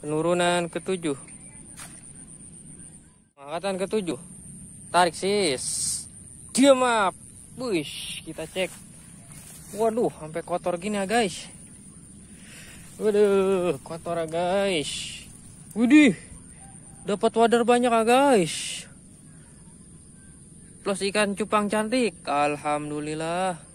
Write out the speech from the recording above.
penurunan ketujuh angkatan ketujuh tarik sis diam up Wish, kita cek waduh sampai kotor gini ya guys waduh kotor ya guys Widih, dapat wader banyak ya guys plus ikan cupang cantik alhamdulillah